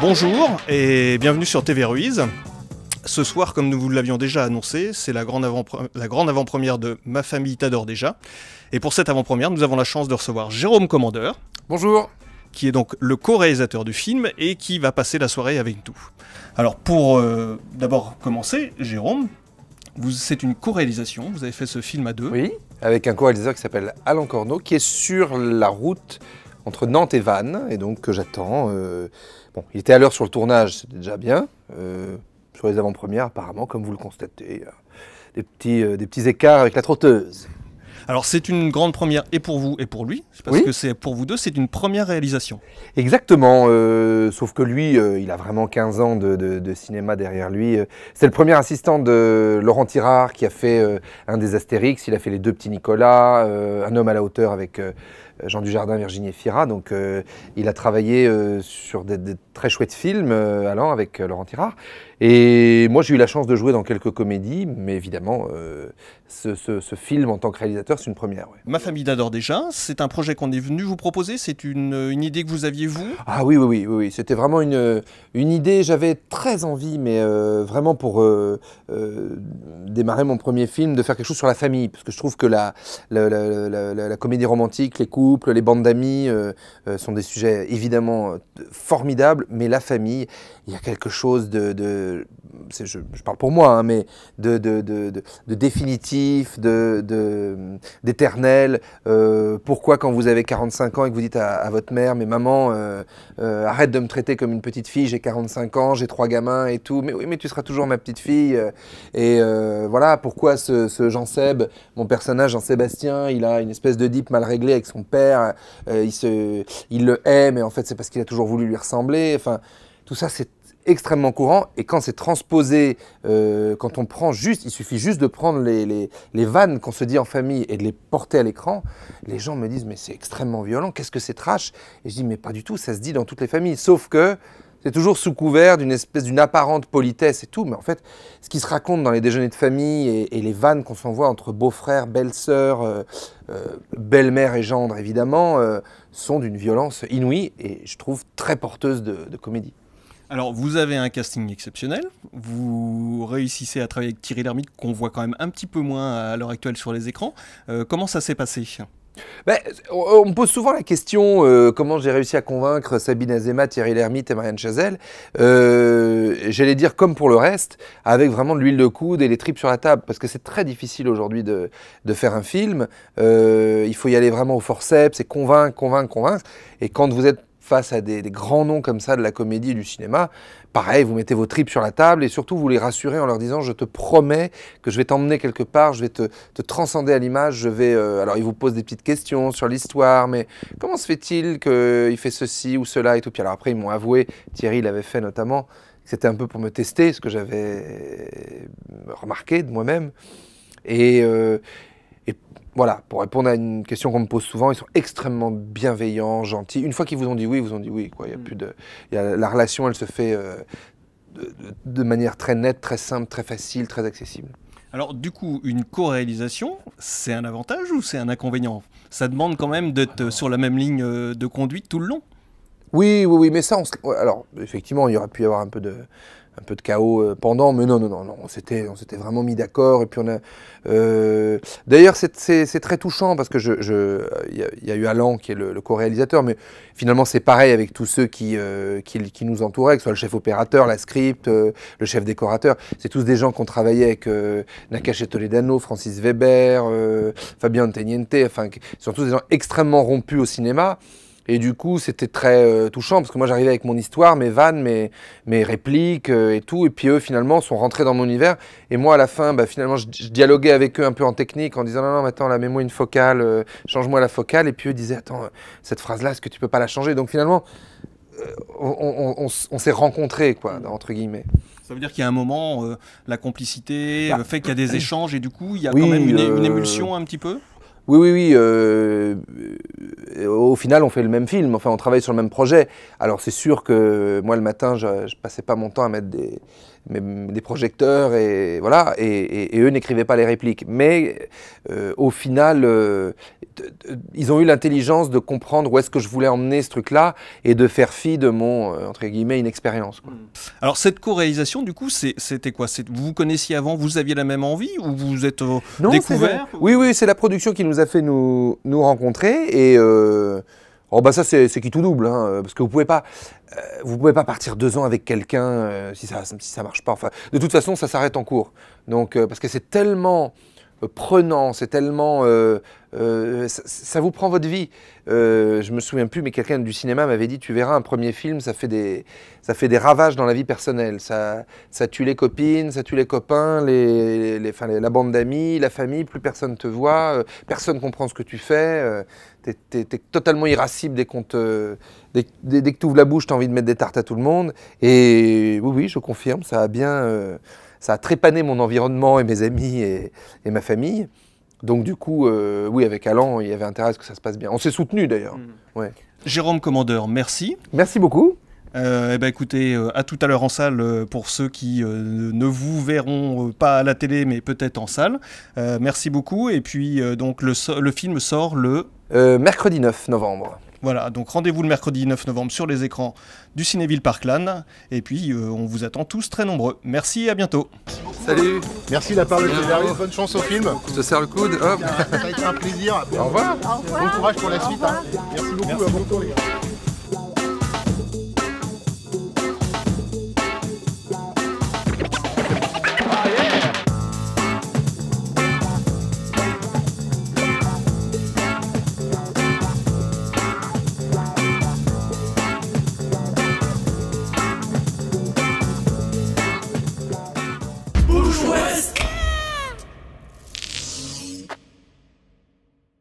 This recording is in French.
Bonjour et bienvenue sur TV Ruiz. Ce soir, comme nous vous l'avions déjà annoncé, c'est la grande avant-première avant de Ma famille t'adore déjà. Et pour cette avant-première, nous avons la chance de recevoir Jérôme Commandeur. Bonjour qui est donc le co-réalisateur du film et qui va passer la soirée avec nous. Alors pour euh, d'abord commencer, Jérôme, c'est une co-réalisation, vous avez fait ce film à deux. Oui, avec un co-réalisateur qui s'appelle Alain Corneau, qui est sur la route entre Nantes et Vannes, et donc que j'attends. Euh, bon, il était à l'heure sur le tournage, c'est déjà bien. Euh, sur les avant-premières, apparemment, comme vous le constatez, des petits, euh, des petits écarts avec la trotteuse. Alors c'est une grande première et pour vous et pour lui, parce que c'est pour vous deux, c'est une première réalisation. Exactement, sauf que lui, il a vraiment 15 ans de, cinéma derrière lui. C'est le premier assistant de Laurent Tirard qui a fait un des Astérix, il a fait les deux petits Nicolas, Un homme à la hauteur avec euh, Jean Dujardin, Virginie Fira. Donc, euh, il a travaillé euh, sur des, très chouettes films, allant avec Laurent Tirard. Et moi, j'ai eu la chance de jouer dans quelques comédies, mais évidemment, euh, ce, film en tant que réalisateur, c'est une première. Ma famille d'adore déjà, c'est un projet qu'on est venu vous proposer, c'est une, idée que vous aviez vous Ah oui, oui, oui, oui, c'était vraiment une, idée, j'avais très envie, mais euh, vraiment pour euh, démarrer mon premier film, de faire quelque chose sur la famille, parce que je trouve que la, la, comédie romantique, les couples, les bandes d'amis sont des sujets évidemment formidables, mais la famille, il y a quelque chose de je, parle pour moi, hein, mais de, de, définitif, de, d'éternel. Euh, pourquoi quand vous avez 45 ans et que vous dites à, votre mère, mais maman, euh, euh, arrête de me traiter comme une petite fille, j'ai 45 ans, j'ai trois gamins et tout, mais oui, mais tu seras toujours ma petite fille. Et voilà, pourquoi ce, Jean Seb, mon personnage Jean Sébastien, il a une espèce de dip mal réglé avec son père, il, se, il le hait, mais en fait c'est parce qu'il a toujours voulu lui ressembler. Enfin, tout ça c'est extrêmement courant et quand c'est transposé, euh, quand on prend juste, il suffit juste de prendre les, les, vannes qu'on se dit en famille et de les porter à l'écran, les gens me disent mais c'est extrêmement violent, qu'est-ce que c'est trash Et je dis mais pas du tout, ça se dit dans toutes les familles, sauf que c'est toujours sous couvert d'une espèce d'une apparente politesse et tout, mais en fait, ce qui se raconte dans les déjeuners de famille et, les vannes qu'on s'envoie entre beaux-frères, belles-sœurs, euh, euh, belle-mère et gendre évidemment, sont d'une violence inouïe et je trouve très porteuse de comédie. Alors, vous avez un casting exceptionnel. Vous réussissez à travailler avec Thierry Lhermitte, qu'on voit quand même un petit peu moins à l'heure actuelle sur les écrans. Euh, comment ça s'est passé ben, on me pose souvent la question euh, comment j'ai réussi à convaincre Sabine Azema, Thierry Lhermitte et Marianne Chazelle. Euh, j'allais dire comme pour le reste, avec vraiment de l'huile de coude et les tripes sur la table, parce que c'est très difficile aujourd'hui de, faire un film. il faut y aller vraiment au forceps et convaincre, convaincre, convaincre. Et quand vous êtes face à des, grands noms comme ça de la comédie et du cinéma, pareil, vous mettez vos tripes sur la table et surtout vous les rassurez en leur disant je te promets que je vais t'emmener quelque part, je vais te, transcender à l'image, je vais... Euh, alors ils vous posent des petites questions sur l'histoire, mais comment se fait-il qu'il fait ceci ou cela et tout. Puis alors après ils m'ont avoué, Thierry l'avait fait notamment, c'était un peu pour me tester ce que j'avais euh, remarqué de moi-même. Et, euh, voilà, pour répondre à une question qu'on me pose souvent, ils sont extrêmement bienveillants, gentils. Une fois qu'ils vous ont dit oui, ils vous ont dit oui. Quoi. Y a mm. plus de, la relation, elle se fait euh, de, de, manière très nette, très simple, très facile, très accessible. Alors du coup, une co-réalisation, c'est un avantage ou c'est un inconvénient Ça demande quand même d'être euh, sur la même ligne euh, de conduite tout le long oui, oui, oui, mais ça, alors effectivement, il y aurait pu y avoir un peu de, un peu de chaos euh, pendant, mais non, non, non, non on s'était, vraiment mis d'accord et puis on a. Euh, d'ailleurs, c'est très touchant parce que je, y, a eu Alan qui est le, co-réalisateur, mais finalement c'est pareil avec tous ceux euh, qui, qui, nous entouraient, que ce soit le chef opérateur, la script, le chef décorateur. C'est tous des gens qu'on travaillait avec Nakache Toledano, Francis Weber, Fabien Teniente, enfin, sont tous des gens extrêmement rompus au cinéma. Et du coup, c'était très euh, touchant parce que moi, j'arrivais avec mon histoire, mes vannes, mes, mes répliques euh, et tout. Et puis eux, finalement, sont rentrés dans mon univers. Et moi, à la fin, bah, finalement, je, dialoguais avec eux un peu en technique en disant non, non, attends, là, mets-moi une focale, euh, change-moi la focale. Et puis eux disaient attends, cette phrase-là, est-ce que tu peux pas la changer Donc finalement, on, s'est rencontrés, quoi, entre guillemets. Ça veut dire qu'il y a un moment, la complicité bah, le fait qu'il y a des échanges et du coup, il y a quand même une, émulsion un petit peu oui, oui, oui final, on fait le même film, enfin, on travaille sur le même projet. Alors, c'est sûr que moi, le matin, je, passais pas mon temps à mettre des, des projecteurs et voilà, et, eux n'écrivaient pas les répliques. Mais euh, au final, euh, ils ont eu l'intelligence de comprendre où est-ce que je voulais emmener ce truc-là et de faire fi de mon, euh, entre guillemets, une expérience. Hmm. Alors cette co-réalisation, du coup, c'était quoi Vous vous connaissiez avant, vous aviez la même envie ou vous êtes euh, découvert Oui, oui, c'est la production qui nous a fait nous, nous rencontrer et... Euh, oh bah ça c'est qui tout double, hein, parce que vous pouvez pas, vous pouvez pas partir deux ans avec quelqu'un si ça si ça marche pas. Enfin, de toute façon ça s'arrête en cours. Donc parce que c'est tellement prenant, c'est tellement... Euh, euh, ça, vous prend votre vie. Euh, je me souviens plus, mais quelqu'un du cinéma m'avait dit, tu verras, un premier film, ça fait des, ça fait des ravages dans la vie personnelle. Ça, ça tue les copines, ça tue les copains, les, les, la bande d'amis, la famille, plus personne te voit, personne comprend ce que tu fais, tu es, totalement irascible dès, que tu ouvres la bouche, tu as envie de mettre des tartes à tout le monde. Et oui, oui, je confirme, ça a bien ça a trépané mon environnement et mes amis et, ma famille. Donc du coup, euh, oui, avec Alan, il y avait intérêt à ce que ça se passe bien. On s'est soutenu d'ailleurs. Mm. Jérôme Commandeur, merci. Merci beaucoup. et euh, eh ben écoutez, euh, à tout à l'heure en salle pour ceux qui ne vous verront pas à la télé, mais peut-être en salle. merci beaucoup. Et puis donc le film sort le mercredi 9 novembre. Voilà, donc rendez-vous le mercredi 9 novembre sur les écrans du Cinéville Parkland. Et puis, euh, on vous attend tous très nombreux. Merci et à bientôt. Salut. Merci la parole de Bonne chance au film. Je te serre le coude. Ça a été un plaisir. Au revoir. Bon courage pour la suite. Hein. Merci beaucoup. à bientôt les gars.